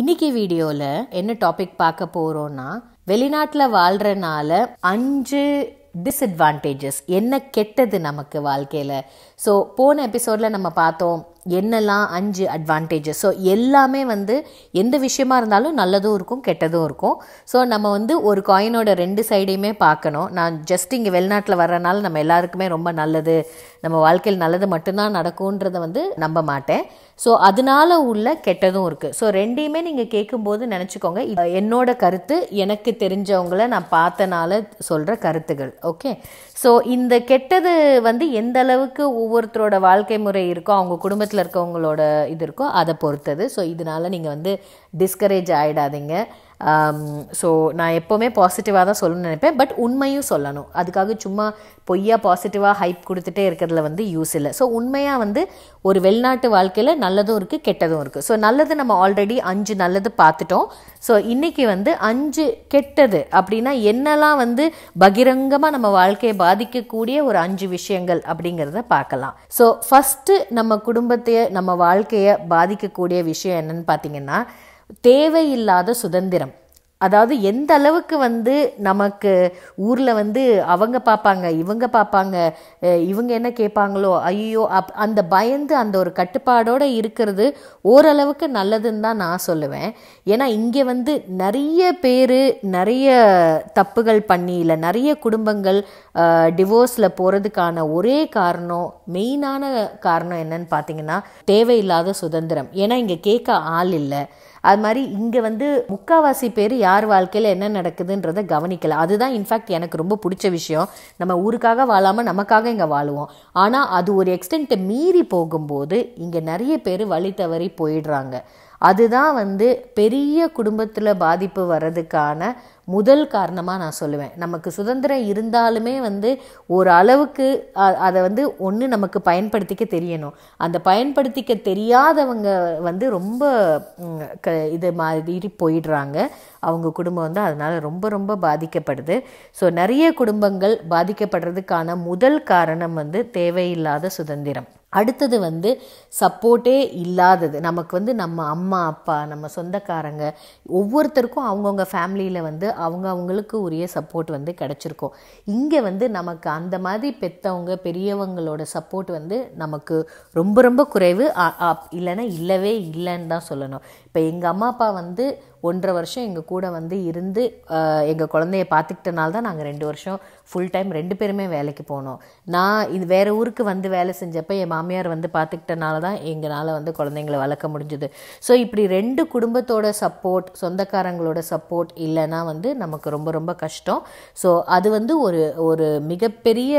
இன்னைக்கு வீடியோவில் என்ன டாபிக் பார்க்க போகிறோன்னா வெளிநாட்டில் வாழ்கிறனால அஞ்சு டிஸ்அட்வான்டேஜஸ் என்ன கெட்டது நமக்கு வாழ்க்கையில் ஸோ போன எபிசோட்ல நம்ம பார்த்தோம் என்னெல்லாம் அஞ்சு அட்வான்டேஜஸ் ஸோ எல்லாமே வந்து எந்த விஷயமா இருந்தாலும் நல்லதும் இருக்கும் கெட்டதும் இருக்கும் ஸோ நம்ம வந்து ஒரு காயினோட ரெண்டு சைடையுமே பார்க்கணும் நான் ஜஸ்ட் இங்கே வெளிநாட்டில் வர்றனால நம்ம எல்லாருக்குமே ரொம்ப நல்லது நம்ம வாழ்க்கையில் நல்லது மட்டும்தான் நடக்கும்ன்றத வந்து நம்ப மாட்டேன் ஸோ அதனால உள்ள கெட்டதும் இருக்குது ஸோ ரெண்டையுமே நீங்கள் கேட்கும்போது நினச்சிக்கோங்க என்னோட கருத்து எனக்கு தெரிஞ்சவங்கள நான் பார்த்தனால சொல்கிற கருத்துகள் ஓகே ஸோ இந்த கெட்டது வந்து எந்த அளவுக்கு ஒவ்வொருத்தரோட வாழ்க்கை முறை இருக்கோ அவங்க குடும்பத்தில் இருக்கவங்களோட இது இருக்கோ அதை பொறுத்தது ஸோ இதனால் நீங்கள் வந்து டிஸ்கரேஜ் ஆகிடாதீங்க ஸோ um, நான் எப்போவுமே பாசிட்டிவாக தான் சொல்லணும்னு நினைப்பேன் பட் உண்மையும் சொல்லணும் அதுக்காக சும்மா பொய்யா பாசிட்டிவாக ஹைப் கொடுத்துட்டே இருக்கிறதுல வந்து யூஸ் இல்லை ஸோ உண்மையாக வந்து ஒரு வெளிநாட்டு வாழ்க்கையில் நல்லதும் இருக்குது கெட்டதும் இருக்குது ஸோ நல்லது நம்ம ஆல்ரெடி அஞ்சு நல்லது பார்த்துட்டோம் ஸோ இன்றைக்கி வந்து அஞ்சு கெட்டது அப்படின்னா என்னெல்லாம் வந்து பகிரங்கமாக நம்ம வாழ்க்கையை பாதிக்கக்கூடிய ஒரு அஞ்சு விஷயங்கள் அப்படிங்கிறத பார்க்கலாம் ஸோ ஃபஸ்ட்டு நம்ம குடும்பத்தையே நம்ம வாழ்க்கையை பாதிக்கக்கூடிய விஷயம் என்னென்னு பார்த்தீங்கன்னா தேவையில்லாத சுதந்திரம் அதாவது எந்த அளவுக்கு வந்து நமக்கு ஊரில் வந்து அவங்க பார்ப்பாங்க இவங்க பார்ப்பாங்க இவங்க என்ன கேட்பாங்களோ ஐயோ அப் அந்த பயந்து அந்த ஒரு கட்டுப்பாடோடு இருக்கிறது ஓரளவுக்கு நல்லதுன்னு தான் நான் சொல்லுவேன் ஏன்னா இங்கே வந்து நிறைய பேர் நிறைய தப்புகள் பண்ணி இல்லை நிறைய குடும்பங்கள் டிவோர்ஸில் போகிறதுக்கான ஒரே காரணம் மெயினான காரணம் என்னன்னு பார்த்தீங்கன்னா தேவையில்லாத சுதந்திரம் ஏன்னா இங்கே கேட்க ஆள் இல்லை அது மாதிரி இங்கே வந்து முக்காவாசி பேர் யார் வாழ்க்கையில் என்ன நடக்குதுன்றதை கவனிக்கல அதுதான் இன்ஃபேக்ட் எனக்கு ரொம்ப பிடிச்ச விஷயம் நம்ம ஊருக்காக வாழாமல் நமக்காக இங்கே வாழுவோம் ஆனால் அது ஒரு எக்ஸ்டென்ட்டை மீறி போகும்போது இங்கே நிறைய பேர் வழி தவறி போயிடுறாங்க அதுதான் வந்து பெரிய குடும்பத்தில் பாதிப்பு வர்றதுக்கான முதல் காரணமாக நான் சொல்லுவேன் நமக்கு சுதந்திரம் இருந்தாலுமே வந்து ஒரு அளவுக்கு அதை வந்து ஒன்று நமக்கு பயன்படுத்திக்க தெரியணும் அந்த பயன்படுத்திக்க தெரியாதவங்க வந்து ரொம்ப க இது மாதிரி போயிடுறாங்க அவங்க குடும்பம் வந்து அதனால் ரொம்ப ரொம்ப பாதிக்கப்படுது ஸோ நிறைய குடும்பங்கள் பாதிக்கப்படுறதுக்கான முதல் காரணம் வந்து தேவையில்லாத சுதந்திரம் அடுத்தது வந்து சப்போர்ட்டே இல்லாதது நமக்கு வந்து நம்ம அம்மா அப்பா நம்ம சொந்தக்காரங்க ஒவ்வொருத்தருக்கும் அவங்கவுங்க ஃபேமிலியில் வந்து அவங்க அவங்களுக்கு உரிய சப்போர்ட் வந்து கிடச்சிருக்கும் இங்கே வந்து நமக்கு அந்த மாதிரி பெற்றவங்க பெரியவங்களோட சப்போர்ட் வந்து நமக்கு ரொம்ப ரொம்ப குறைவு இல்லைன்னா இல்லவே இல்லைன்னு தான் சொல்லணும் இப்போ எங்கள் அம்மா அப்பா வந்து ஒன்றரை வருஷம் எங்கள் கூட வந்து இருந்து எங்கள் குழந்தைய பார்த்துக்கிட்டனால தான் நாங்கள் ரெண்டு வருஷம் ஃபுல் டைம் ரெண்டு பேருமே வேலைக்கு போனோம் நான் இது வேறு ஊருக்கு வந்து வேலை செஞ்சப்போ என் மாமியார் வந்து பார்த்துக்கிட்டனால தான் எங்களால் வந்து குழந்தைங்கள வளர்க்க முடிஞ்சுது ஸோ இப்படி ரெண்டு குடும்பத்தோட சப்போர்ட் சொந்தக்காரங்களோட சப்போர்ட் இல்லைன்னா வந்து நமக்கு ரொம்ப ரொம்ப கஷ்டம் ஸோ அது வந்து ஒரு ஒரு மிகப்பெரிய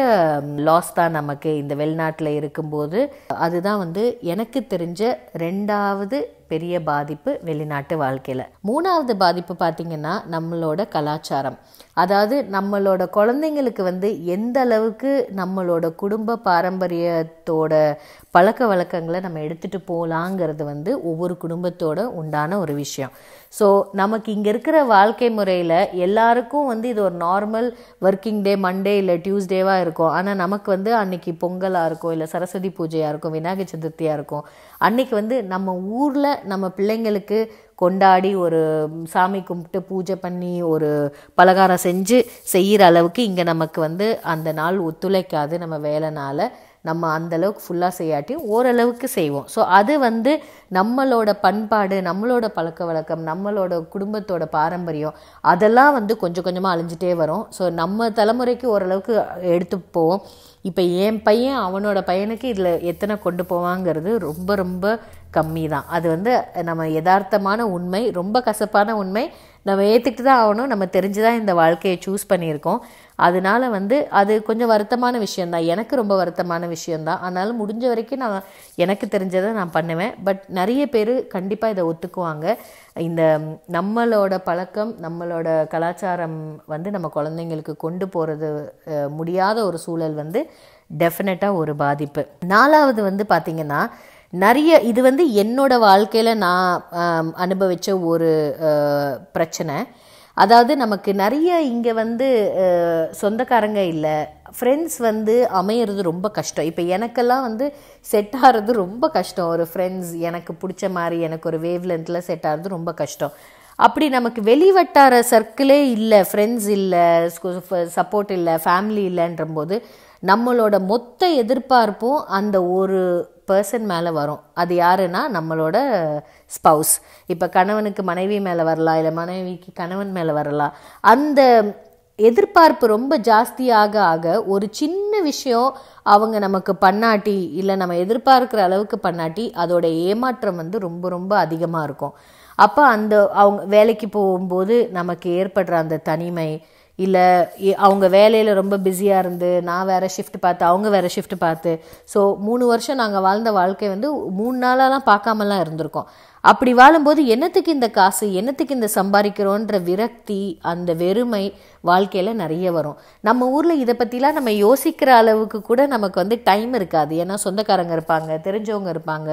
லாஸ் தான் நமக்கு இந்த வெளிநாட்டில் இருக்கும்போது அதுதான் வந்து எனக்கு தெரிஞ்ச ரெண்டாவது பெரிய பாதிப்பு வெளிநாட்டு வாழ்க்கையில் மூணாவது பாதிப்பு பார்த்திங்கன்னா நம்மளோட கலாச்சாரம் அதாவது நம்மளோட குழந்தைங்களுக்கு வந்து எந்த அளவுக்கு நம்மளோட குடும்ப பாரம்பரியத்தோட பழக்க வழக்கங்களை நம்ம எடுத்துகிட்டு போகலாங்கிறது வந்து ஒவ்வொரு குடும்பத்தோட உண்டான ஒரு விஷயம் ஸோ நமக்கு இங்கே இருக்கிற வாழ்க்கை முறையில் எல்லாருக்கும் வந்து இது ஒரு நார்மல் ஒர்க்கிங் டே மண்டே இல்லை டியூஸ்டேவாக இருக்கும் ஆனால் நமக்கு வந்து அன்றைக்கி பொங்கலாக இருக்கும் இல்லை சரஸ்வதி பூஜையாக இருக்கும் விநாயகர் சதுர்த்தியாக இருக்கும் அன்றைக்கி வந்து நம்ம ஊரில் நம்ம பிள்ளைங்களுக்கு கொண்டாடி ஒரு சாமி கும்பிட்டு பூஜை பண்ணி ஒரு பலகாரம் செஞ்சு செய்கிற அளவுக்கு இங்கே நமக்கு வந்து அந்த நாள் ஒத்துழைக்காது நம்ம வேலைனால் நம்ம அந்தளவுக்கு ஃபுல்லாக செய்யாட்டி ஓரளவுக்கு செய்வோம் ஸோ அது வந்து நம்மளோட பண்பாடு நம்மளோட பழக்க வழக்கம் நம்மளோட குடும்பத்தோட பாரம்பரியம் அதெல்லாம் வந்து கொஞ்சம் கொஞ்சமாக அழிஞ்சிட்டே வரும் ஸோ நம்ம தலைமுறைக்கு ஓரளவுக்கு எடுத்து போவோம் இப்போ என் பையன் அவனோட பையனுக்கு இதில் எத்தனை கொண்டு போவாங்கிறது ரொம்ப ரொம்ப கம்மி தான் அது வந்து நம்ம யதார்த்தமான உண்மை ரொம்ப கசப்பான உண்மை நம்ம ஏற்றுக்கிட்டு தான் ஆகணும் நம்ம தெரிஞ்சு தான் இந்த வாழ்க்கையை சூஸ் பண்ணியிருக்கோம் அதனால் வந்து அது கொஞ்சம் வருத்தமான விஷயந்தான் எனக்கு ரொம்ப வருத்தமான விஷயந்தான் அதனால் முடிஞ்ச வரைக்கும் நான் எனக்கு தெரிஞ்சதை நான் பண்ணுவேன் பட் நிறைய பேர் கண்டிப்பாக இதை ஒத்துக்குவாங்க இந்த நம்மளோட பழக்கம் நம்மளோட கலாச்சாரம் வந்து நம்ம குழந்தைங்களுக்கு கொண்டு போகிறது முடியாத ஒரு சூழல் வந்து டெஃபினட்டாக ஒரு பாதிப்பு நாலாவது வந்து பார்த்திங்கன்னா நிறைய இது வந்து என்னோட வாழ்க்கையில் நான் அனுபவித்த ஒரு பிரச்சனை அதாவது நமக்கு நிறைய இங்கே வந்து சொந்தக்காரங்க இல்லை ஃப்ரெண்ட்ஸ் வந்து அமையிறது ரொம்ப கஷ்டம் இப்போ எனக்கெல்லாம் வந்து செட் ஆகிறது ரொம்ப கஷ்டம் ஒரு ஃப்ரெண்ட்ஸ் எனக்கு பிடிச்ச மாதிரி எனக்கு ஒரு வேவ் லென்த்தில் செட் ஆகிறது ரொம்ப கஷ்டம் அப்படி நமக்கு வெளிவட்டார சர்க்கிளே இல்லை ஃப்ரெண்ட்ஸ் இல்லை சப்போர்ட் இல்லை ஃபேமிலி இல்லைன்ற நம்மளோட மொத்த எதிர்பார்ப்பும் அந்த ஒரு பர்சன் மேலே வரும் அது யாருன்னா நம்மளோட ஸ்பவுஸ் இப்போ கணவனுக்கு மனைவி மேலே வரலாம் இல்லை மனைவிக்கு கணவன் மேலே வரலாம் அந்த எதிர்பார்ப்பு ரொம்ப ஜாஸ்தியாக ஆக ஒரு சின்ன விஷயம் அவங்க நமக்கு பண்ணாட்டி இல்லை நம்ம எதிர்பார்க்குற அளவுக்கு பண்ணாட்டி அதோட ஏமாற்றம் வந்து ரொம்ப ரொம்ப அதிகமாக இருக்கும் அப்போ அந்த அவங்க வேலைக்கு போகும்போது நமக்கு ஏற்படுற அந்த தனிமை இல்லை அவங்க வேலையில் ரொம்ப பிஸியாக இருந்து நான் வேறு ஷிஃப்ட் பார்த்து அவங்க வேறு ஷிஃப்ட் பார்த்து ஸோ மூணு வருஷம் நாங்கள் வாழ்ந்த வாழ்க்கை வந்து மூணு நாளெல்லாம் பார்க்காமலாம் இருந்திருக்கோம் அப்படி வாழும்போது என்னத்துக்கு இந்த காசு என்னத்துக்கு இந்த சம்பாதிக்கிறோன்ற விரக்தி அந்த வெறுமை வாழ்க்கையில் நிறைய வரும் நம்ம ஊரில் இதை பற்றிலாம் நம்ம யோசிக்கிற அளவுக்கு கூட நமக்கு வந்து டைம் இருக்காது ஏன்னா சொந்தக்காரங்க இருப்பாங்க தெரிஞ்சவங்க இருப்பாங்க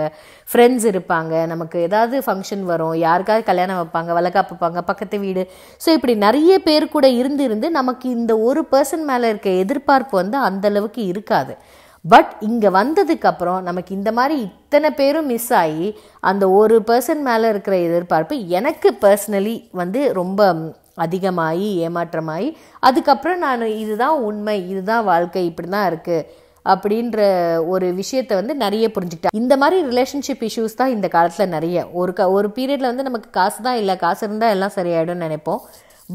ஃப்ரெண்ட்ஸ் இருப்பாங்க நமக்கு ஏதாவது ஃபங்க்ஷன் வரும் யாருக்காவது கல்யாணம் வைப்பாங்க வழக்கா பார்ப்பாங்க பக்கத்து வீடு ஸோ இப்படி நிறைய பேர் கூட இருந்து இருந்து நமக்கு இந்த ஒரு பர்சன் மேலே இருக்க எதிர்பார்ப்பு வந்து அந்தளவுக்கு இருக்காது பட் இங்கே வந்ததுக்கப்புறம் நமக்கு இந்த மாதிரி இத்தனை பேரும் மிஸ் ஆகி அந்த ஒரு பர்சன் மேலே இருக்கிற எதிர்பார்ப்பு எனக்கு பர்சனலி வந்து ரொம்ப அதிகமாகி ஏமாற்றமாகி அதுக்கப்புறம் நான் இதுதான் உண்மை இதுதான் வாழ்க்கை இப்படி தான் இருக்குது அப்படின்ற ஒரு விஷயத்தை வந்து நிறைய புரிஞ்சுக்கிட்டேன் இந்த மாதிரி ரிலேஷன்ஷிப் இஷ்யூஸ் தான் இந்த காலத்தில் நிறைய ஒரு க ஒரு பீரியடில் வந்து நமக்கு காசு தான் இல்லை காசு இருந்தால் எல்லாம் சரியாயிடும்னு நினைப்போம்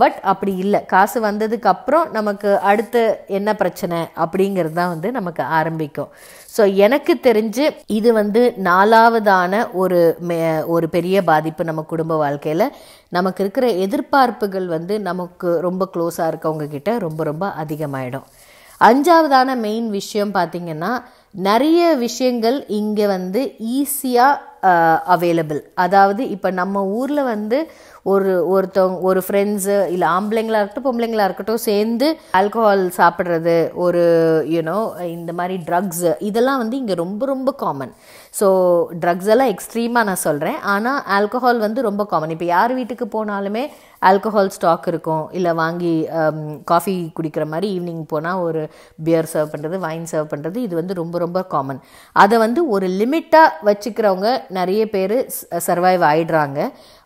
பட் அப்படி இல்லை காசு வந்ததுக்கு அப்புறம் நமக்கு அடுத்து என்ன பிரச்சனை அப்படிங்கிறது தான் வந்து நமக்கு ஆரம்பிக்கும் ஸோ எனக்கு தெரிஞ்சு இது வந்து நாலாவதான ஒரு ஒரு பெரிய பாதிப்பு நம்ம குடும்ப வாழ்க்கையில் நமக்கு இருக்கிற எதிர்பார்ப்புகள் வந்து நமக்கு ரொம்ப க்ளோஸாக இருக்கவங்க கிட்ட ரொம்ப ரொம்ப அதிகமாயிடும் அஞ்சாவதான மெயின் விஷயம் பார்த்திங்கன்னா நிறைய விஷயங்கள் இங்கே வந்து ஈஸியாக அவைலபிள் அதாவது இப்போ நம்ம ஊரில் வந்து ஒரு ஒருத்தவங்க ஒரு ஃப்ரெண்ட்ஸு இல்லை ஆம்பளைங்களாக இருக்கட்டும் பொம்பளைங்களாக இருக்கட்டும் சேர்ந்து ஆல்கோஹால் சாப்பிட்றது ஒரு யூனோ இந்த மாதிரி ட்ரக்ஸு இதெல்லாம் வந்து இங்கே ரொம்ப ரொம்ப காமன் ஸோ ட்ரக்ஸ் எல்லாம் எக்ஸ்ட்ரீமாக நான் சொல்கிறேன் ஆனால் ஆல்கஹால் வந்து ரொம்ப காமன் இப்போ யார் வீட்டுக்கு போனாலுமே ஆல்கஹால் ஸ்டாக் இருக்கும் இல்லை வாங்கி காஃபி குடிக்கிற மாதிரி ஈவினிங் போனால் ஒரு பியர் சர்வ் பண்ணுறது வைன் சர்வ் பண்ணுறது இது வந்து ரொம்ப ரொம்ப காமன் அதை வந்து ஒரு லிமிட்டாக வச்சுக்கிறவங்க நிறைய பேர் சர்வைவ் ஆகிடுறாங்க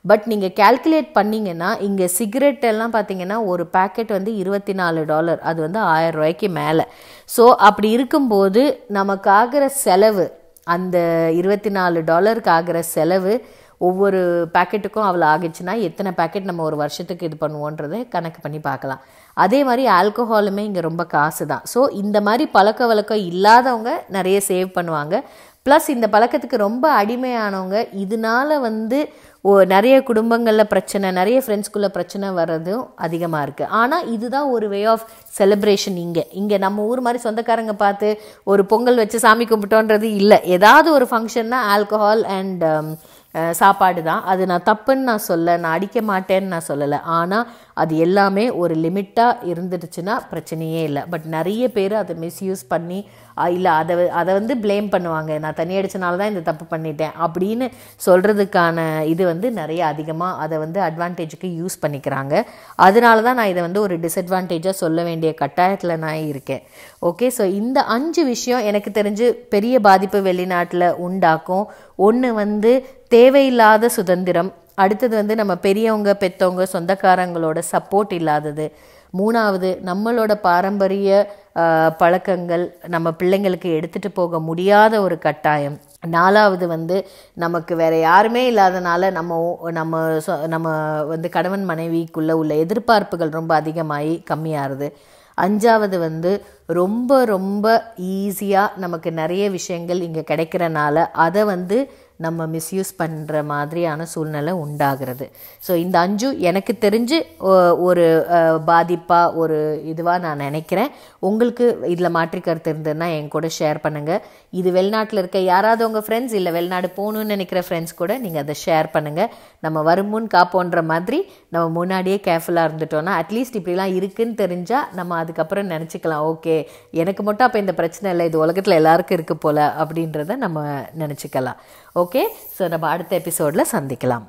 பட் நீங்கள் கேல்குலேட் பண்ணிங்கன்னா இங்கே சிகரெட் எல்லாம் பார்த்தீங்கன்னா ஒரு பேக்கெட் வந்து இருபத்தி நாலு டாலர் அது வந்து ஆயிரம் ரூபாய்க்கு மேலே ஸோ அப்படி இருக்கும்போது நமக்காகிற செலவு அந்த இருபத்தி நாலு டாலருக்கு ஆகிற செலவு ஒவ்வொரு பேக்கெட்டுக்கும் அவ்வளோ ஆகிடுச்சுன்னா எத்தனை பேக்கெட் நம்ம ஒரு வருஷத்துக்கு இது பண்ணுவோன்றதை கணக்கு பண்ணி பார்க்கலாம் அதே மாதிரி ஆல்கோஹாலுமே இங்கே ரொம்ப காசு தான் ஸோ இந்த மாதிரி பழக்க வழக்கம் இல்லாதவங்க நிறைய சேவ் பண்ணுவாங்க ப்ளஸ் இந்த பழக்கத்துக்கு ரொம்ப அடிமையானவங்க இதனால வந்து ஓ நிறைய குடும்பங்களில் பிரச்சனை நிறைய ஃப்ரெண்ட்ஸ்குள்ளே பிரச்சனை வர்றதும் அதிகமாக இருக்குது ஆனால் இதுதான் ஒரு வே ஆஃப் செலிப்ரேஷன் இங்கே இங்கே நம்ம ஊர் மாதிரி சொந்தக்காரங்க பார்த்து ஒரு பொங்கல் வச்சு சாமி கும்பிட்டோன்றது இல்லை ஏதாவது ஒரு ஃபங்க்ஷன்னா ஆல்கஹால் அண்ட் சாப்பாடு தான் அது நான் தப்புன்னு நான் சொல்ல நான் அடிக்க மாட்டேன்னு நான் சொல்லலை ஆனால் அது எல்லாமே ஒரு லிமிட்டாக இருந்துடுச்சுன்னா பிரச்சனையே இல்லை பட் நிறைய பேர் அதை மிஸ்யூஸ் பண்ணி இல்லை அதை அதை வந்து பிளேம் பண்ணுவாங்க நான் தண்ணி அடித்தனால தான் இந்த தப்பு பண்ணிட்டேன் அப்படின்னு சொல்கிறதுக்கான இது வந்து நிறைய அதிகமாக அதை வந்து அட்வான்டேஜுக்கு யூஸ் பண்ணிக்கிறாங்க அதனால தான் நான் இதை வந்து ஒரு டிஸ்அட்வான்டேஜாக சொல்ல வேண்டிய கட்டாயத்தில் நான் இருக்கேன் ஓகே ஸோ இந்த அஞ்சு விஷயம் எனக்கு தெரிஞ்சு பெரிய பாதிப்பு வெளிநாட்டில் உண்டாக்கும் ஒன்று வந்து தேவையில்லாத சுதந்திரம் அடுத்தது வந்து நம்ம பெரியவங்க பெற்றவங்க சொந்தக்காரங்களோட சப்போர்ட் இல்லாதது மூணாவது நம்மளோட பாரம்பரிய பழக்கங்கள் நம்ம பிள்ளைங்களுக்கு எடுத்துகிட்டு போக முடியாத ஒரு கட்டாயம் நாலாவது வந்து நமக்கு வேற யாருமே இல்லாதனால நம்ம நம்ம நம்ம வந்து கணவன் மனைவிக்குள்ளே உள்ள எதிர்பார்ப்புகள் ரொம்ப அதிகமாகி கம்மியாகுது அஞ்சாவது வந்து ரொம்ப ரொம்ப ஈஸியாக நமக்கு நிறைய விஷயங்கள் இங்கே கிடைக்கிறனால அதை வந்து நம்ம மிஸ்யூஸ் பண்ணுற மாதிரியான சூழ்நிலை உண்டாகிறது ஸோ இந்த அஞ்சு எனக்கு தெரிஞ்சு ஒரு பாதிப்பாக ஒரு இதுவாக நான் நினைக்கிறேன் உங்களுக்கு இதில் மாற்றி கருத்து இருந்ததுன்னா என் கூட ஷேர் பண்ணுங்கள் இது வெளிநாட்டில் இருக்க யாராவது உங்கள் ஃப்ரெண்ட்ஸ் இல்லை வெளிநாடு போகணுன்னு நினைக்கிற ஃப்ரெண்ட்ஸ் கூட நீங்கள் அதை ஷேர் பண்ணுங்கள் நம்ம வருமுன் காப்போன்ற மாதிரி நம்ம முன்னாடியே கேர்ஃபுல்லாக இருந்துட்டோன்னா அட்லீஸ்ட் இப்படிலாம் இருக்குதுன்னு தெரிஞ்சால் நம்ம அதுக்கப்புறம் நினச்சிக்கலாம் ஓகே எனக்கு மட்டும் அப்போ இந்த பிரச்சனை இல்லை இது உலகத்தில் எல்லாருக்கும் இருக்குது போல் அப்படின்றத நம்ம நினச்சிக்கலாம் ஓகே ஸோ நம்ம அடுத்த எபிசோடில் சந்திக்கலாம்